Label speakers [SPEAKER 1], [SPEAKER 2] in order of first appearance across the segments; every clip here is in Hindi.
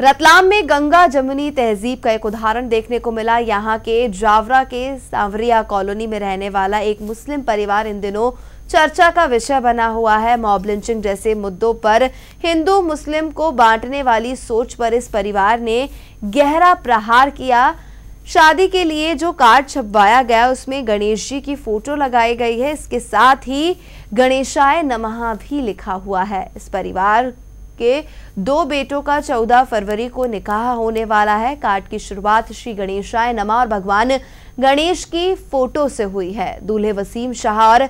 [SPEAKER 1] रतलाम में गंगा जमुनी तहजीब का एक उदाहरण देखने को मिला यहाँ के जावरा के सावरिया कॉलोनी में रहने वाला एक मुस्लिम परिवार इन दिनों चर्चा का विषय बना हुआ है मॉब लिंचिंग जैसे मुद्दों पर हिंदू मुस्लिम को बांटने वाली सोच पर इस परिवार ने गहरा प्रहार किया शादी के लिए जो कार्ड छपवाया गया उसमें गणेश जी की फोटो लगाई गई है इसके साथ ही गणेशाय नमहा भी लिखा हुआ है इस परिवार के दो बेटों का चौदह फरवरी को निकाह होने वाला है कार्ड की शुरुआत श्री गणेशाय नमा और भगवान गणेश की फोटो से हुई है दूल्हे वसीम शाह और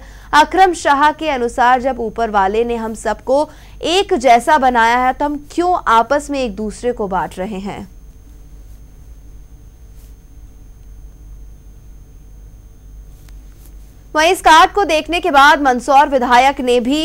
[SPEAKER 1] अक्रम शाह के अनुसार जब ऊपर वाले ने हम सबको एक जैसा बनाया है तो हम क्यों आपस में एक दूसरे को बांट रहे हैं वहीं इस कार्ड को देखने के बाद मंदसौर विधायक ने भी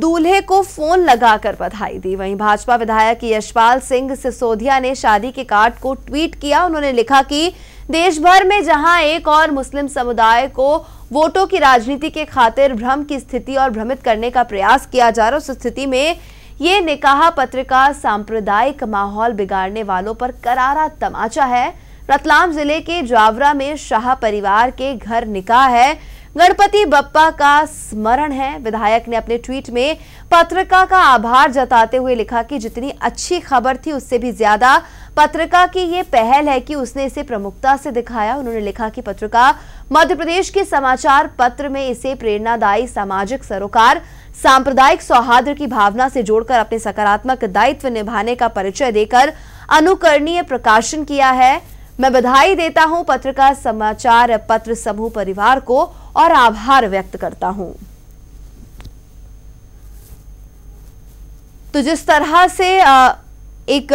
[SPEAKER 1] दूल्हे को फोन लगाकर बधाई दी वहीं भाजपा विधायक यशपाल सिंह सिसोदिया ने शादी के कार्ड को ट्वीट किया उन्होंने लिखा कि देश भर में जहां एक और मुस्लिम समुदाय को वोटों की राजनीति के खातिर भ्रम की स्थिति और भ्रमित करने का प्रयास किया जा रहा है उस स्थिति में ये निकाह पत्रिका सांप्रदायिक माहौल बिगाड़ने वालों पर करारा तमाचा है रतलाम जिले के जावरा में शाह परिवार के घर निकाह है गणपति बप्पा का स्मरण है विधायक ने अपने ट्वीट में पत्रिका का आभार जताते हुए लिखा कि जितनी अच्छी खबर थी उससे भी ज्यादा पत्रिका की ये पहल है कि उसने इसे प्रमुखता से दिखाया उन्होंने लिखा कि पत्रिका मध्य प्रदेश के समाचार पत्र में इसे प्रेरणादायी सामाजिक सरोकार सांप्रदायिक सौहार्द की भावना से जोड़कर अपने सकारात्मक दायित्व निभाने का परिचय देकर अनुकरणीय प्रकाशन किया है मैं बधाई देता हूं पत्रकार समाचार पत्र समूह परिवार को और आभार व्यक्त करता हूं तो जिस तरह से एक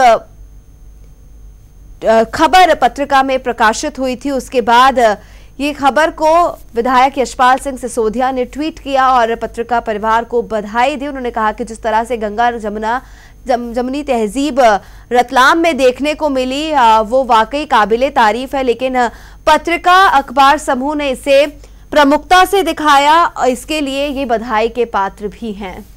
[SPEAKER 1] खबर पत्रिका में प्रकाशित हुई थी उसके बाद ये खबर को विधायक यशपाल सिंह सिसोदिया ने ट्वीट किया और पत्रिका परिवार को बधाई दी उन्होंने कहा कि जिस तरह से गंगा जमुना जम, जमनी तहजीब रतलाम में देखने को मिली वो वाकई काबिल तारीफ है लेकिन पत्रिका अखबार समूह ने इसे प्रमुखता से दिखाया और इसके लिए ये बधाई के पात्र भी हैं